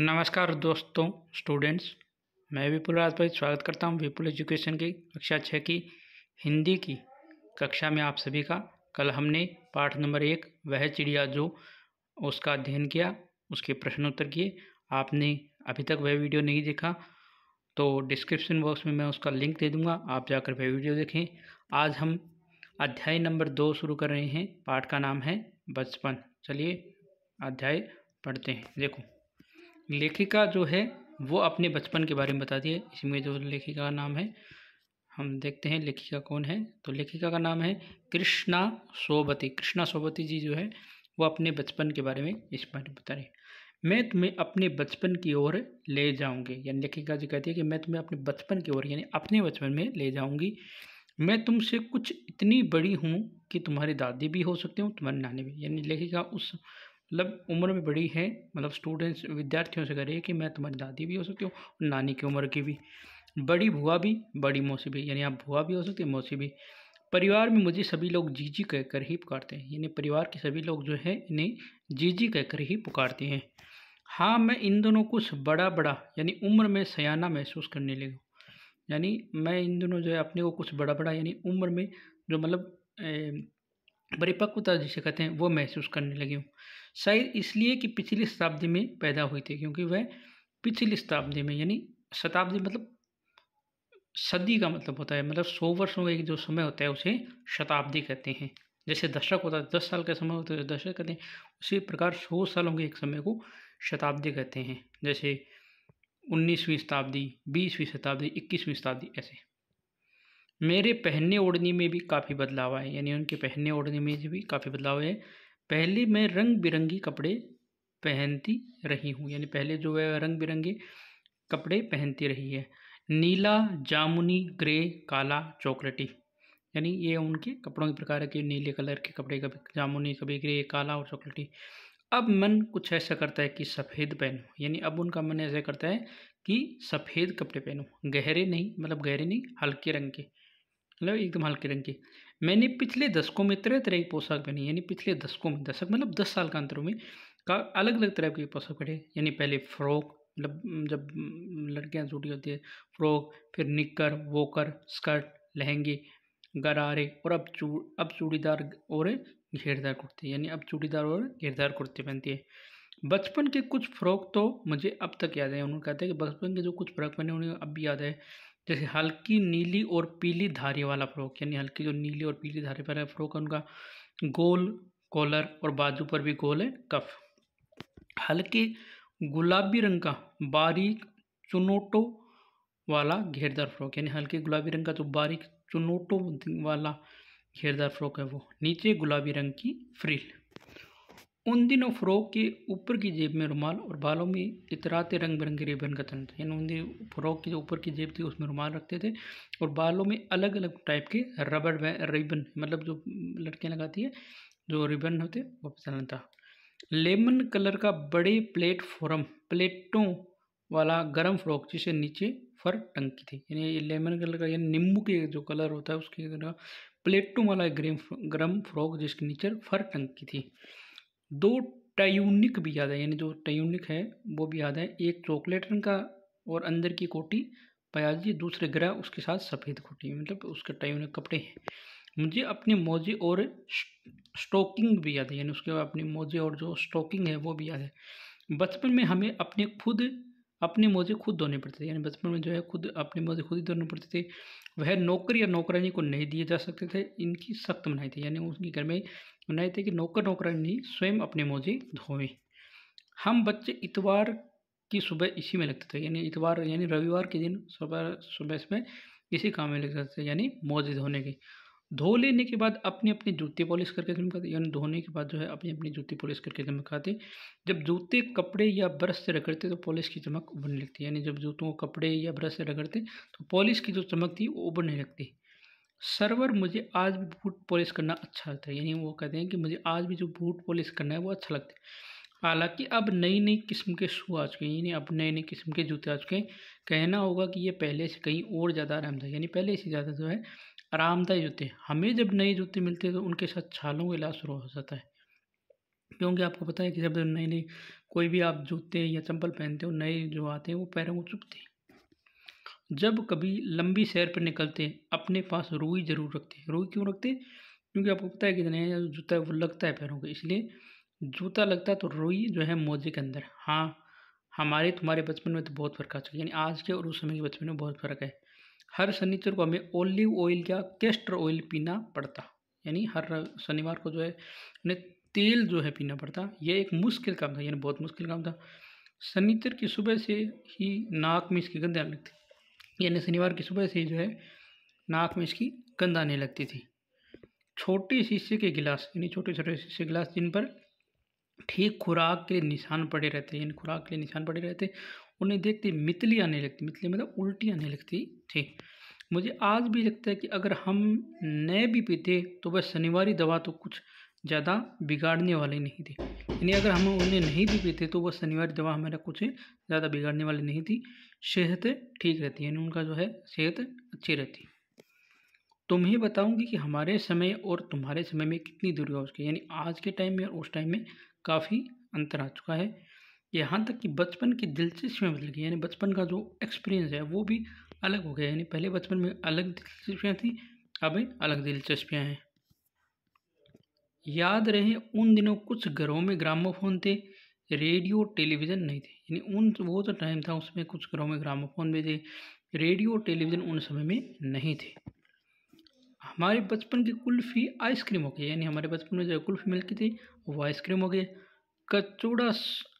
नमस्कार दोस्तों स्टूडेंट्स मैं विपुल राजभाई स्वागत करता हूं विपुल एजुकेशन की कक्षा छः की हिंदी की कक्षा में आप सभी का कल हमने पाठ नंबर एक वह चिड़िया जो उसका अध्ययन किया उसके प्रश्नोत्तर किए आपने अभी तक वह वीडियो नहीं देखा तो डिस्क्रिप्शन बॉक्स में मैं उसका लिंक दे दूँगा आप जाकर वह वीडियो देखें आज हम अध्याय नंबर दो शुरू कर रहे हैं पाठ का नाम है बचपन चलिए अध्याय पढ़ते हैं देखो लेखिका जो है वो अपने बचपन के बारे में बताती है इसमें जो लेखिका का नाम है हम देखते हैं लेखिका कौन है तो लेखिका का नाम है कृष्णा सोबती कृष्णा सोबती जी जो है वो अपने बचपन के बारे में इस बारे में बता रही मैं तुम्हें अपने बचपन की ओर ले जाऊंगी यानी लेखिका जी कहती है कि मैं तुम्हें अपने बचपन की ओर यानी अपने बचपन में ले जाऊंगी मैं तुमसे कुछ इतनी बड़ी हूँ कि तुम्हारी दादी भी हो सकती हूँ तुम्हारी नानी भी यानी लेखिका उस मतलब उम्र में बड़ी है मतलब स्टूडेंट्स विद्यार्थियों से कह रही है कि मैं तुम्हारी दादी भी हो सकती हूँ नानी की उम्र की भी बड़ी भुआ भी बड़ी मौसी भी यानी आप भुआ भी हो सकती है मौसी भी परिवार में मुझे सभी लोग जीजी कहकर ही पुकारते हैं यानी परिवार के सभी लोग जो है इन्हें जीजी कहकर ही पुकारते हैं हाँ मैं इन दोनों कुछ बड़ा बड़ा यानी उम्र में सयाना महसूस करने लगा यानी मैं इन दोनों जो है अपने को कुछ बड़ा बड़ा यानी उम्र में जो मतलब परिपक्वता जिसे कहते हैं वो महसूस करने लगी हूँ शायद इसलिए कि पिछली शताब्दी में पैदा हुई थी क्योंकि वह पिछली शताब्दी में यानी शताब्दी मतलब सदी का मतलब होता है मतलब सौ वर्षों का एक जो समय होता है उसे शताब्दी कहते हैं जैसे दशक होता है दस साल का समय होता है दशक कहते हैं उसी प्रकार सौ सालों के एक समय को शताब्दी कहते हैं जैसे उन्नीसवीं शताब्दी बीसवीं शताब्दी इक्कीसवीं शताब्दी ऐसे मेरे पहनने ओढ़ने में भी काफ़ी बदलाव आए यानी उनके पहनने ओढ़ने में भी काफ़ी बदलाव है पहले मैं रंग बिरंगी कपड़े पहनती रही हूँ यानी पहले जो है रंग बिरंगे कपड़े पहनती रही है नीला जामुनी ग्रे काला चॉकलेटी यानी ये उनके कपड़ों के प्रकार है कि नीले कलर के कपड़े कभी जामुनी कभी ग्रे काला और चॉकलेटी अब मन कुछ ऐसा करता है कि सफ़ेद पहनूँ यानी अब उनका मन ऐसा करता है कि सफ़ेद कपड़े पहनूँ गहरे नहीं मतलब गहरे नहीं हल्के रंग के मतलब एकदम हल्के रंग की मैंने पिछले दशकों में तरह तरह की पोशाक पहनी यानी पिछले दशकों में दशक मतलब दस साल का अंतरों में का अलग अलग तरह की पोशाक पहने यानी पहले फ्रॉक मतलब जब लड़कियां जुटी होती है फ्रॉक फिर निक्कर वोकर स्कर्ट लहंगे गरारे और अब चू अब चूड़ीदार और घेरदार कुर्ते यानी अब चूड़ीदार और घेरदार कुर्ते पहनती है बचपन के कुछ फ्रॉक तो मुझे अब तक याद है उन्होंने कहते हैं कि बचपन के जो कुछ फ्रॉक पहने उन्हें अब भी याद है जैसे हल्की नीली और पीली धारी वाला फ्रॉक यानी हल्की जो नीली और पीली धारी वाला फ्रॉक है उनका गोल कॉलर और बाजू पर भी गोल है कफ हल्के गुलाबी रंग का बारीक चुनोटो वाला घेरदार फ्रॉक यानी हल्के गुलाबी रंग का जो बारीक चुनोटो वाला घेरदार फ्रॉक है वो नीचे गुलाबी रंग की फ्रिल उन दिनों फ़्रॉक के ऊपर की जेब में रुमाल और बालों में इतराते रंग बिरंगे रिबन का तन यानी उन दिन फ़्रॉक की जो ऊपर की जेब थी उसमें रुमाल रखते थे और बालों में अलग अलग टाइप के रबड़ रिबन मतलब जो लड़कियाँ लगाती है जो रिबन होते वो पसंद था लेमन कलर का बड़े प्लेटफॉर्म प्लेटों वाला गर्म फ्रॉक जिसे नीचे फर टंकी थी यानी लेमन कलर का यानी नींबू के जो कलर होता है उसके प्लेटों वाला गर्म गर्म फ्रॉक जिसके नीचे फर टंकी थी दो टयूनिक भी याद है यानी जो टयूनिक है वो भी याद है एक चॉकलेट रंग का और अंदर की कोटी पयाजी दूसरे ग्रह उसके साथ सफ़ेद कोटी मतलब उसके टयूनिक कपड़े हैं मुझे अपने मोजे और स्टोकिंग भी याद है यानी उसके बाद मोजे और जो स्टोकिंग है वो भी याद है बचपन में हमें अपने खुद अपनी मोजे खुद धोनी पड़ती थी यानी बचपन में जो है खुद अपनी मोजे खुद ही धोनी पड़ती थी तो वह नौकर या नौकरानी को नहीं दिए जा सकते थे इनकी सख्त मनाई थी यानी उनके घर में मनाई थी कि नौकर नौकरानी स्वयं अपने मोजे धोएं हम बच्चे इतवार की सुबह इसी में लगते थे यानी इतवार यानी रविवार के दिन सुबह सुबह इसमें इसी काम में लगते थे यानी मौजे धोने की धो लेने के बाद अपनी अपनी जूते पॉलिश करके खाते यानी धोने के बाद जो है अपनी अपनी जूते पॉलिश करके खाते जब जूते कपड़े या ब्रश से रगड़ते तो पॉलिश की चमक उबरने लगती है यानी जब जूतों कपड़े या ब्रश से रगड़ते तो पॉलिश की जो चमक थी वो उबरने लगती सर्वर मुझे आज भी बूट पॉलिश करना अच्छा लगता है यानी वो कहते हैं कि मुझे आज भी जो बूट पॉलिश करना है वो अच्छा लगता है हालांकि अब नई नई किस्म के शू आ चुके हैं यानी अब नए नए किस्म के जूते आ चुके हैं कहना होगा कि ये पहले से कहीं और ज़्यादा आरामदायक यानी पहले से ज़्यादा जो है आरामदायी जूते हमें जब नए जूते मिलते हैं तो उनके साथ छालों का इलाज शुरू हो जाता है क्योंकि आपको पता है कि जब नए नए कोई भी आप जूते या चंपल पहनते हो नए जो आते हैं वो पैरों को चुपते हैं जब कभी लंबी सैर पर निकलते हैं अपने पास रुई जरूर रखते हैं रुई क्यों रखते हैं क्योंकि आपको पता है कि नया जूता है वो लगता है पैरों को इसलिए जूता लगता है तो रुई जो है मोजे के अंदर हाँ हमारे तुम्हारे बचपन में तो बहुत फ़र्क आ चुका है यानी आज के और उस समय के बचपन में बहुत फ़र्क है हर शनिचर को हमें ओलिव ऑयल या कैस्टर ऑयल पीना पड़ता यानी हर शनिवार को जो है उन्हें तेल जो है पीना पड़ता यह एक मुश्किल काम था यानी बहुत मुश्किल काम था शनिचर की सुबह से ही नाक में इसकी गंध आने लगती यानी शनिवार की सुबह से ही जो है नाक में इसकी गंध आने लगती थी छोटे शीशे के गिलास यानी छोटे छोटे शीशे गिलास जिन पर ठीक खुराक के निशान पड़े रहते यानी खुराक के लिए निशान पड़े रहते उन्हें देखते मितली आने लगती मितली मतलब उल्टी आने लगती थी मुझे आज भी लगता है कि अगर हम नए भी पीते तो वह शनिवार दवा तो कुछ ज़्यादा बिगाड़ने वाली नहीं थी यानी अगर हम उन्हें नहीं भी पीते तो वह शनिवार दवा हमारा कुछ ज़्यादा बिगाड़ने वाली नहीं थी सेहत ठीक रहती यानी उनका जो है सेहत अच्छी रहती तुम्हें बताऊंगी कि हमारे समय और तुम्हारे समय में कितनी दूरी है उसकी यानी आज के टाइम में और उस टाइम में काफ़ी अंतर आ चुका है यहाँ तक कि बचपन की दिलचस्पियाँ बदल गई यानी बचपन का जो एक्सपीरियंस है वो भी अलग हो गया यानी पहले बचपन में अलग दिलचस्पियाँ थी अब अलग दिलचस्पियाँ हैं याद रहे उन दिनों कुछ घरों में ग्रामोफोन थे रेडियो टेलीविज़न नहीं थे यानी उन वो तो टाइम था उसमें कुछ घरों में ग्रामोफोन भी थे रेडियो टेलीविज़न उन समय में नहीं थे हमारे बचपन की कुल्फ़ी आइसक्रीम हो गई यानी हमारे बचपन में जो कुल्फ़ी मिलती थी वो आइसक्रीम हो गई कचोड़ा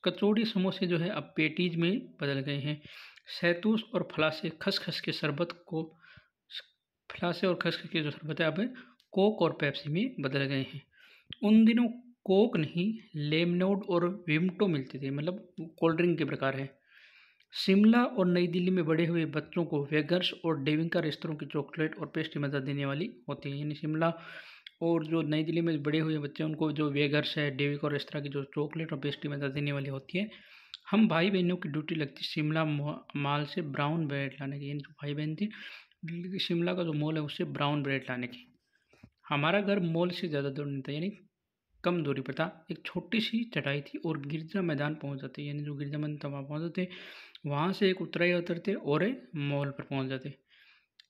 कचौड़ी समोसे जो है अब पेटीज में बदल गए हैं सैतूस और फलासे खसखस के शरबत को फलासे और खसखस के जो शरबत है अब कोक और पेप्सी में बदल गए हैं उन दिनों कोक नहीं लेमनोड और विमटो मिलते थे मतलब कोल्ड ड्रिंक के प्रकार है शिमला और नई दिल्ली में बड़े हुए बच्चों को वेगर्स और डेविंग का रेस्तरों की चॉकलेट और पेस्ट्री मदद देने वाली होती है यानी शिमला और जो नई दिल्ली में बड़े हुए बच्चे उनको जो वेगर्स है डेविक और इस तरह की जो चॉकलेट और पेस्ट्री में देने वाली होती है हम भाई बहनों की ड्यूटी लगती शिमला माल से ब्राउन ब्रेड लाने की जो भाई बहन थी शिमला का जो मॉल है उससे ब्राउन ब्रेड लाने की हमारा घर मॉल से ज़्यादा दूर नहीं था यानी कम दूरी पर था एक छोटी सी चटाई थी और गिरजा मैदान पहुंच जाते यानी जो गिरजा मैदान था वहाँ पहुँच जाते वहाँ से एक उतराई उतरते और मॉल पर पहुंच जाते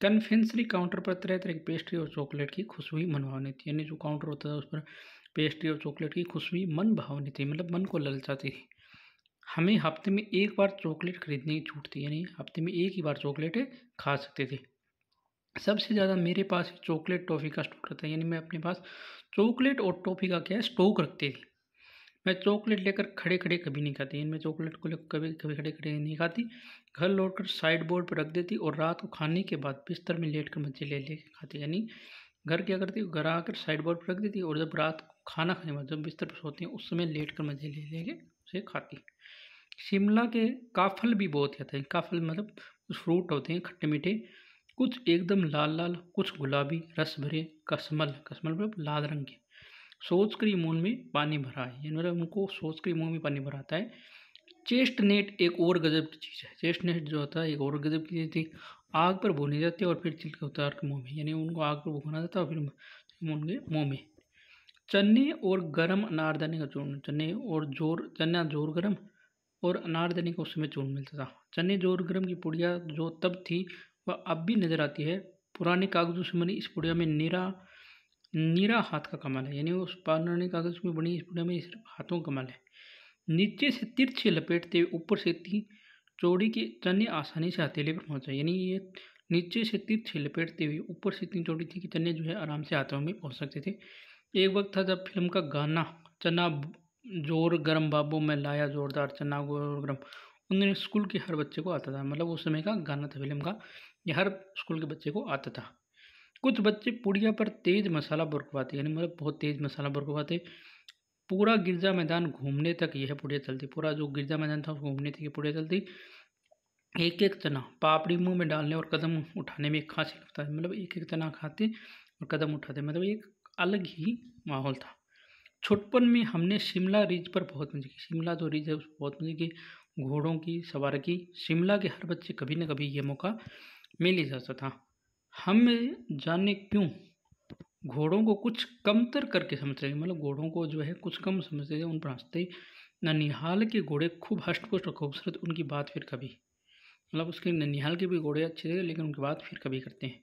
कन्फेंसरी काउंटर पर तरह तरह की पेस्ट्री और चॉकलेट की खुशबू भावनी थी यानी जो काउंटर होता था उस पर पेस्ट्री और चॉकलेट की खुशबू मन भावनी थी मतलब मन को ललचाती थी हमें हफ्ते में एक बार चॉकलेट खरीदने की छूट थी यानी हफ्ते में एक ही बार चॉकलेट खा सकते थे सबसे ज़्यादा मेरे पास चॉकलेट टॉफ़ी का स्टॉक रहता है यानी मैं अपने पास चॉकलेट और टॉफ़ी का क्या स्टॉक रखती थी मैं चॉकलेट लेकर खड़े खड़े कभी नहीं खाती इनमें चॉकलेट को लेकर कभी कभी खड़े खड़े नहीं खाती घर लौटकर साइड बोर्ड पर रख देती और रात को खाने के बाद बिस्तर में लेट कर मच्छी ले ले खाती यानी घर क्या करती घर आकर साइड बोर्ड पर रख देती और जब रात को खाना खाने बाद जब बिस्तर पर सोती हैं उस समय लेट कर मच्छी ले लेके उसे खाती शिमला के काफल भी बहुत आते हैं काफल मतलब कुछ फ्रूट होते हैं खट्टे मीठे कुछ एकदम लाल लाल कुछ गुलाबी रस भरे कसमल कसमल मतलब लाल रंग के सोच कर मून में पानी भरा है यानी मतलब उनको सोच कर मुँह में पानी भराता है चेस्ट नेट एक और गजब की चीज़ है चेस्ट नेट जो होता है एक और गजब की चीज़ थी आग पर भुनी जाती है और फिर छिलके उतार के मुँह में यानी उनको आग पर भुना जाता है और फिर उनके मुँह में चने और गर्म अनारदाने का चूर्ण चने और जोर चना जोर गर्म और अनारदाने का उस समय चूर्ण मिलता था चने जोर गर्म की पुड़िया जो तब थी वह अब भी नज़र आती है पुराने कागजों से बनी इस पुड़िया में नीरा नीरा हाथ का कमल है यानी उस पारणी ने में उसमें बनी इस पूजा में सिर्फ हाथों का कमल है नीचे से तिरछे लपेटते हुए ऊपर से ती चौड़ी के चने आसानी से हथेली पर पहुँचा यानी ये नीचे से तिरछे लपेटते हुए ऊपर से इतनी चौड़ी थी कि चने जो है आराम से हाथों में पहुँच सकते थे एक वक्त था जब फिल्म का गाना चना जोर गरम बाबू में लाया जोरदार चना गोर गरम उन्होंने स्कूल के हर बच्चे को आता था मतलब उस समय का गाना था फिल्म का ये हर स्कूल के बच्चे को आता था कुछ बच्चे पुड़िया पर तेज़ मसाला बुरकवाते यानी मतलब बहुत तेज़ मसाला बुरकवाते पूरा गिरजा मैदान घूमने तक यह पुड़िया चलती पूरा जो गिरजा मैदान था घूमने तक ये पुड़िया चलती एक एक तना पापड़ी मुंह में डालने और कदम उठाने में खास लगता है मतलब एक एक तना खाते और कदम उठाते मतलब एक अलग ही माहौल था छुटपन में हमने शिमला रिज पर बहुत मजे की शिमला जो तो रिज है उस बहुत मजे की घोड़ों की सवार की शिमला के हर बच्चे कभी ना कभी ये मौका मिल ही जाता था हम जाने क्यों घोड़ों को कुछ कमतर करके समझ रहे हैं मतलब घोड़ों को जो है कुछ कम समझते हैं उन पर हंसते ननिहाल के घोड़े खूब हष्टपुष्ट और खूबसूरत उनकी बात फिर कभी मतलब उसके ननिहाल के भी घोड़े अच्छे थे लेकिन उनकी बात फिर कभी करते हैं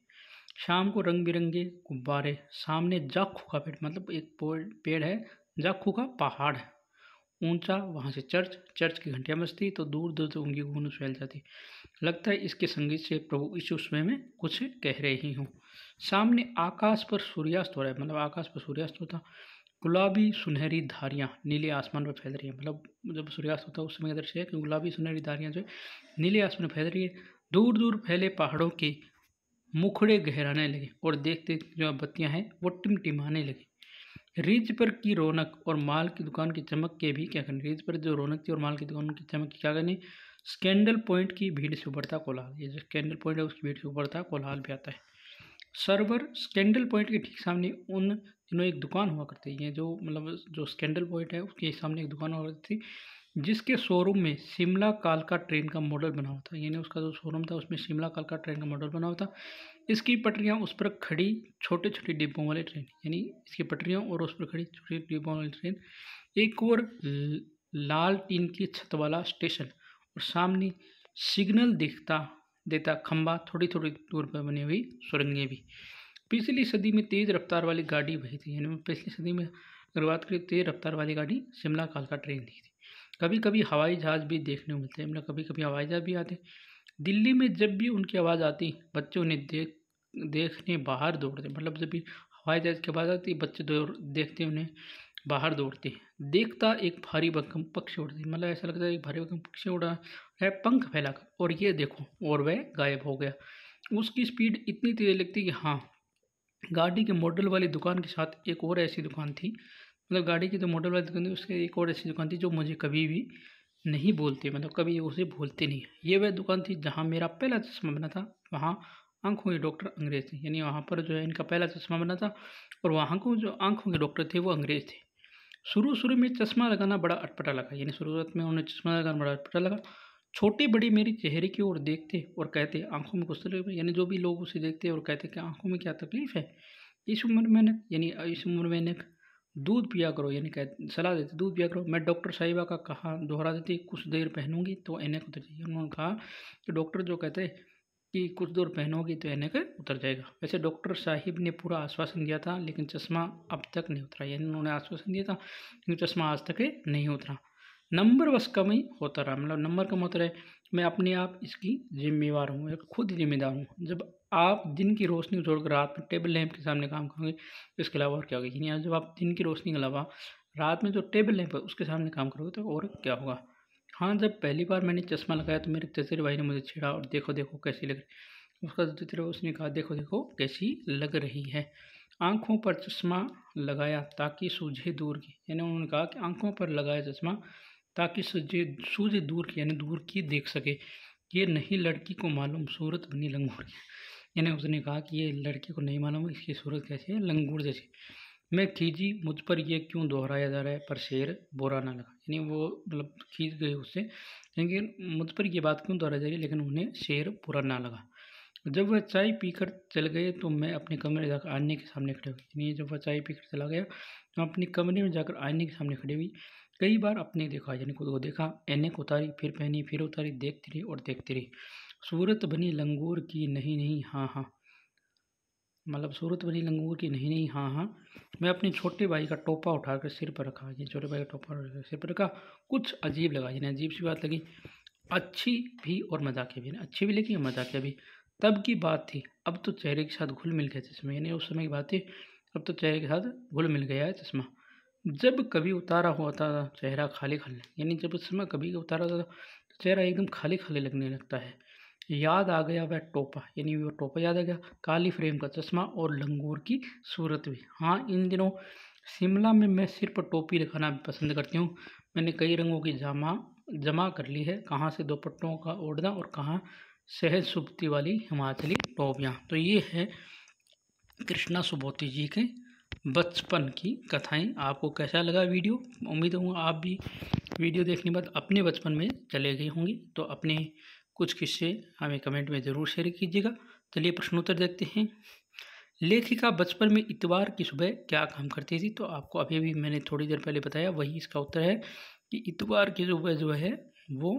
शाम को रंग बिरंगे गुब्बारे सामने जाखू का पेड़ मतलब एक पेड़ है जाखू का पहाड़ है ऊंचा वहाँ से चर्च चर्च की घंटियाँ बजती तो दूर दूर तक उनकी गूंज फैल जाती लगता है इसके संगीत से प्रभु इस उसमें में कुछ कह रहे हूँ सामने आकाश पर सूर्यास्त हो रहा है मतलब आकाश पर सूर्यास्त होता गुलाबी सुनहरी धारियाँ नीले आसमान पर फैल रही हैं मतलब जब सूर्यास्त होता है उस समय का दृश्य है कि गुलाबी सुनहरी धारियाँ जो है नीले आसमान में फैल रही है दूर दूर फैले पहाड़ों के मुखड़े गहराने लगे और देखते जो बत्तियाँ हैं वो टिमटिमाने लगी रीज पर की रौनक और माल की दुकान की चमक के भी क्या करनी रीज पर जो रौनक थी और माल की दुकान की चमक की क्या करनी स्कैंडल पॉइंट की भीड़ से उभरता कोलाहल ये जो स्कैंडल पॉइंट है उसकी भीड़ से उभरता कोलाहल भी आता है सरवर स्कैंडल पॉइंट के ठीक सामने उन दिनों एक दुकान हुआ करती है जो मतलब जो स्कैंडल पॉइंट है उसके सामने एक दुकान हुआ करती थी जिसके शोरूम में शिमला कालका ट्रेन का मॉडल बना हुआ था यानी उसका जो शोरूम था उसमें शिमला कालका ट्रेन का मॉडल बना हुआ था इसकी पटरियाँ उस पर खड़ी छोटे छोटे डिब्बों वाली ट्रेन यानी इसकी पटरियाँ और उस पर खड़ी छोटे डिब्बों वाली ट्रेन एक और लाल टीन की छत वाला स्टेशन और सामने सिग्नल दिखता देता खंबा थोड़ी थोड़ी दूर पर बनी हुई सुरंगें भी पिछली सदी में तेज़ रफ्तार वाली गाड़ी वही थी यानी पिछली सदी में अगर बात करें तेज़ रफ्तार वाली गाड़ी शिमला कालका ट्रेन थी कभी कभी हवाई जहाज़ भी देखने को मिलते हैं मतलब कभी कभी हवाई जहाज़ भी आते हैं दिल्ली में जब भी उनकी आवाज़ आती बच्चे उन्हें देख देखने बाहर दौड़ते मतलब जब भी हवाई जहाज की आवाज़ आती बच्चे दौड़ देखते उन्हें बाहर दौड़ते देखता एक भारी भक्कम पक्षी उड़ती मतलब ऐसा लगता है एक भारी भक्कम पक्षी उड़ा है पंख फैलाकर और ये देखो और वह गायब हो गया उसकी स्पीड इतनी तेज़ लगती कि हाँ गाड़ी के मॉडल वाली दुकान के साथ एक और ऐसी दुकान थी मतलब गाड़ी की तो मॉडल वाली दुकान थी उसके एक और ऐसी दुकान थी जो मुझे कभी भी नहीं बोलते मतलब कभी उसे बोलते नहीं ये वह दुकान थी जहाँ मेरा पहला चश्मा बना था वहाँ आँख होंगे डॉक्टर अंग्रेज थे यानी वहाँ पर जो है इनका पहला चश्मा बना था और वहाँ को जो आँख होंगे डॉक्टर थे वो अंग्रेज थे शुरू शुरू में चश्मा लगाना बड़ा अटपटा लगा यानी शुरुआत में उन्हें चश्मा लगाना बड़ा अटपटा लगा छोटे बड़े मेरे चेहरे की ओर देखते और कहते आँखों में कुछ तकलीफ यानी जो भी लोग उसे देखते और कहते कि आँखों में क्या तकलीफ़ है इस उम्र में यानी इस उम्र में दूध पिया करो यानी कह सलाह देती दूध पिया करो मैं डॉक्टर साहिबा का कहा दोहरा देती कुछ देर पहनूंगी तो एनक उतर जाएगी उन्होंने कहा कि डॉक्टर जो कहते कि कुछ देर पहनोगी तो एनक उतर जाएगा वैसे डॉक्टर साहिब ने पूरा आश्वासन दिया था लेकिन चश्मा अब तक नहीं उतरा यानी उन्होंने आश्वासन दिया था लेकिन चश्मा आज तक नहीं उतरा नंबर बस कम ही होता रहा मतलब नंबर कम होता रहे मैं अपने आप इसकी जिम्मेवार हूँ खुद जिम्मेदार हूँ जब आप दिन की रोशनी छोड़कर रात में टेबल लैंप के सामने काम करोगे इसके अलावा और क्या होगा यानी जब आप दिन की रोशनी के अलावा रात में जो टेबल लैंप है उसके सामने काम करोगे तो और क्या होगा हाँ जब पहली बार मैंने चश्मा लगाया तो मेरे चचेरे भाई ने मुझे छेड़ा और देखो देखो कैसी लग रही उसका चचेरा उसने कहा देखो देखो कैसी लग रही है आँखों पर चश्मा लगाया ताकि सूझे दूर की यानी उन्होंने कहा कि आँखों पर लगाया चश्मा ताकि सूझे सूझे दूर की यानी दूर की देख सके ये नहीं लड़की को मालूम सूरत बनी लंगूर की यानी उसने कहा कि ये लड़की को नहीं मालूम इसकी सूरत कैसी है लंगूर जैसी मैं खींची मुझ पर यह क्यों दोहराया जा रहा है पर शेर बोरा ना लगा यानी वो मतलब खींच गए उससे लेकिन मुझ पर यह बात क्यों दोहराई जा रही है लेकिन उन्हें शेर बुरा ना लगा जब वह चाय पीकर चल गए तो मैं अपने कमरे जाकर आईने के सामने खड़े हुई यानी जब वह चाय पीकर चला गया तो अपने कमरे में जाकर आईने के सामने खड़ी हुई कई बार अपने देखा यानी खुद को देखा एने को उतारी फिर पहनी फिर उतारी देखती रही और देखती रही सूरत बनी लंगूर की नहीं नहीं हाँ हाँ मतलब सूरत बनी लंगूर की नहीं नहीं हाँ हाँ मैं अपने छोटे भाई का टोपा उठाकर सिर पर रखा ये छोटे भाई का टोपा सिर पर रखा कुछ अजीब लगा जिन्हें अजीब सी बात लगी अच्छी भी और मजाकिया भी अच्छी भी लगी मजाक मजाकिया भी तब की बात थी अब तो चेहरे के साथ घुल मिल गया चश्मा यानी उस समय की बात थी अब तो चेहरे के साथ घुल मिल गया है चश्मा जब कभी उतारा हुआ था चेहरा खाली खाली यानी जब चश्मा कभी उतारा होता था तो चेहरा एकदम खाली खाली लगने लगता है याद आ गया वह टोपा यानी वह टोपा याद आ गया काली फ्रेम का चश्मा और लंगूर की सूरत भी हाँ इन दिनों शिमला में मैं सिर्फ टोपी लगाना पसंद करती हूँ मैंने कई रंगों की जमा जमा कर ली है कहाँ से दोपट्टों का ओढ़ना और कहाँ सहज सुबती वाली हिमाचली टोपियाँ तो ये है कृष्णा सुबोती जी के बचपन की कथाएं आपको कैसा लगा वीडियो उम्मीद हूँ आप भी वीडियो देखने के बाद अपने बचपन में चले गए होंगे तो अपने कुछ किस्से हमें कमेंट में ज़रूर शेयर कीजिएगा चलिए प्रश्नोत्तर देखते हैं लेखिका बचपन में इतवार की सुबह क्या काम करती थी तो आपको अभी अभी मैंने थोड़ी देर पहले बताया वही इसका उत्तर है कि इतवार की सुबह जो है वो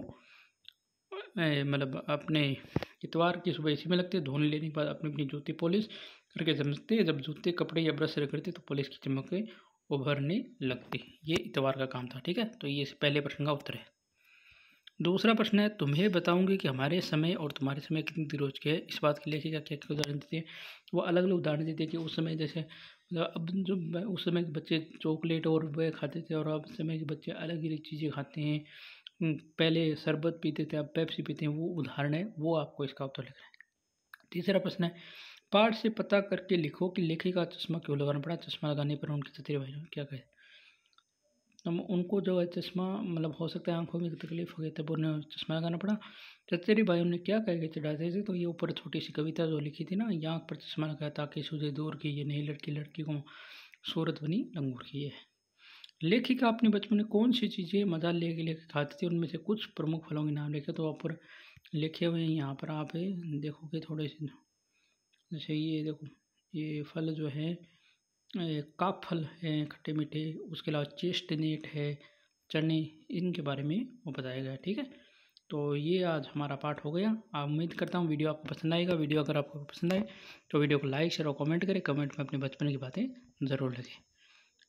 मतलब अपने इतवार की सुबह इसी में लगते धोने लेने के बाद अपनी अपनी जूते पॉलिश करके जमते जब जूते कपड़े या ब्रश करते तो पॉलिश की चमक उभरने लगती ये इतवार का काम था ठीक है तो ये पहले प्रश्न का उत्तर है दूसरा प्रश्न है तुम्हें बताऊंगी कि हमारे समय और तुम्हारे समय कितनी रोज के है इस बात की लिए क्या क्या उदाहरण देती है वो अलग अलग उदाहरण देती है कि उस समय जैसे मतलब अब जो उस समय के बच्चे चॉकलेट और वह खाते थे और अब समय के बच्चे अलग अलग चीज़ें खाते हैं पहले शरबत पीते थे अब पेप्सी पीते हैं वो उदाहरण है वो आपको इसका उत्तर लिख रहा है तीसरा प्रश्न है पाठ से पता करके लिखो कि लेखिका चश्मा क्यों लगाना पड़ा चश्मा लगाने पर उनकी भाई क्या कहे तो उनको जो है चश्मा मतलब हो सकता है आंखों में तकलीफ हो गई तब तो उन्हें चश्मा लगाना पड़ा चचेरी भाई उन्हें क्या कह गए चढ़ाते थे तो ये ऊपर छोटी सी कविता जो लिखी थी ना ये आँख पर चश्मा लगाया ताकि सूझे दूर की ये नहीं लड़की लड़की को सूरत बनी लंगूर की है लेखिका अपने बचपन में कौन सी चीज़ें मजा ले के लेके खाती थी उनमें से कुछ प्रमुख फलों के नाम लिखे तो आप पर लिखे हुए हैं यहाँ पर आप देखोगे थोड़े से जैसे ये देखो ये फल जो है काफल हैं खट्टे मीठे उसके अलावा चेस्टनेट है चने इनके बारे में वो बताया गया ठीक है तो ये आज हमारा पाठ हो गया आप उम्मीद करता हूँ वीडियो आपको पसंद आएगा वीडियो अगर आपको पसंद आए तो वीडियो को लाइक शेयर और कमेंट करें कमेंट में अपने बचपन की बातें ज़रूर लगें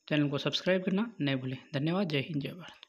चैनल को सब्सक्राइब करना नहीं भूलें धन्यवाद जय हिंद जय भारत